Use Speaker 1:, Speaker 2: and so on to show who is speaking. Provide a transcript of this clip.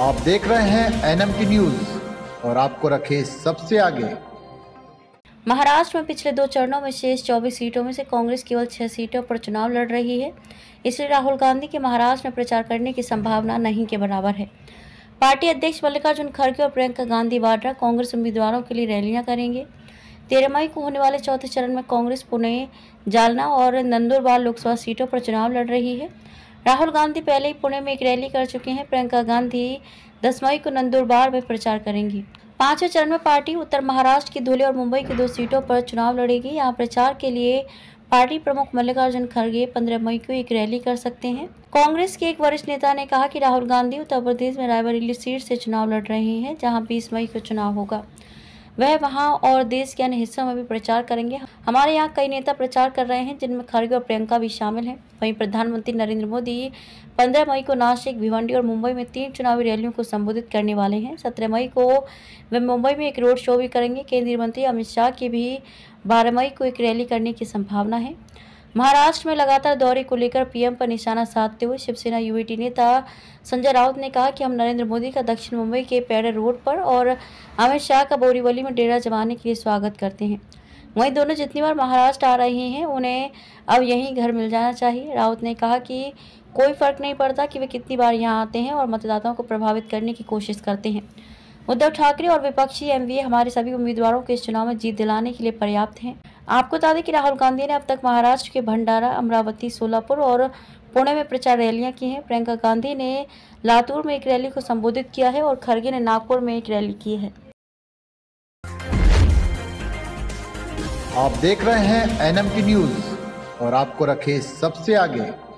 Speaker 1: आप देख रहे हैं एनएम की न्यूज और आपको रखे सबसे आगे
Speaker 2: महाराष्ट्र में पिछले दो चरणों में शेष 24 सीटों में से कांग्रेस केवल छह सीटों पर चुनाव लड़ रही है इसलिए राहुल गांधी के महाराष्ट्र में प्रचार करने की संभावना नहीं के बराबर है पार्टी अध्यक्ष मल्लिकार्जुन खड़गे और प्रियंका गांधी वाड्रा कांग्रेस उम्मीदवारों के लिए रैलियां करेंगे तेरह मई को होने वाले चौथे चरण में कांग्रेस पुणे जालना और नंदुरबार लोकसभा सीटों पर चुनाव लड़ रही है राहुल गांधी पहले ही पुणे में एक रैली कर चुके हैं प्रियंका गांधी दस मई को नंदुरबार में प्रचार करेंगी पांचवें चरण में पार्टी उत्तर महाराष्ट्र की धुले और मुंबई की दो सीटों पर चुनाव लड़ेगी यहाँ प्रचार के लिए पार्टी प्रमुख मल्लिकार्जुन खड़गे 15 मई को एक रैली कर सकते हैं कांग्रेस के एक वरिष्ठ नेता ने कहा कि राहुल गांधी उत्तर प्रदेश में रायबरेली सीट से चुनाव लड़ रहे हैं जहां 20 मई को चुनाव होगा वह वहां और देश के अन्य हिस्सों में भी प्रचार करेंगे हमारे यहाँ कई नेता प्रचार कर रहे हैं जिनमें खड़गे और प्रियंका भी शामिल हैं वहीं प्रधानमंत्री नरेंद्र मोदी पंद्रह मई को नासिक भिवंडी और मुंबई में तीन चुनावी रैलियों को संबोधित करने वाले हैं सत्रह मई को वे मुंबई में एक रोड शो भी करेंगे केंद्रीय मंत्री अमित शाह की भी बारह मई को एक रैली करने की संभावना है महाराष्ट्र में लगातार दौरे को लेकर पीएम पर निशाना साधते हुए शिवसेना यूएटी नेता संजय राउत ने कहा कि हम नरेंद्र मोदी का दक्षिण मुंबई के पेड़ रोड पर और अमित शाह का बोरीवली में डेरा जमाने के लिए स्वागत करते हैं वहीं दोनों जितनी बार महाराष्ट्र आ रहे हैं उन्हें अब यहीं घर मिल जाना चाहिए राउत ने कहा कि कोई फर्क नहीं पड़ता कि वे कितनी बार यहाँ आते हैं और मतदाताओं को प्रभावित करने की कोशिश करते हैं उद्धव ठाकरे और विपक्षी एमवीए हमारे सभी उम्मीदवारों को इस चुनाव में जीत दिलाने के लिए पर्याप्त हैं आपको बता दें कि राहुल गांधी ने अब तक महाराष्ट्र के भंडारा अमरावती सोलापुर और पुणे में प्रचार रैलियां की हैं प्रियंका गांधी ने लातूर में एक रैली को संबोधित किया है और खड़गे ने नागपुर में एक रैली की है
Speaker 1: आप देख रहे हैं एन न्यूज और आपको रखे सबसे आगे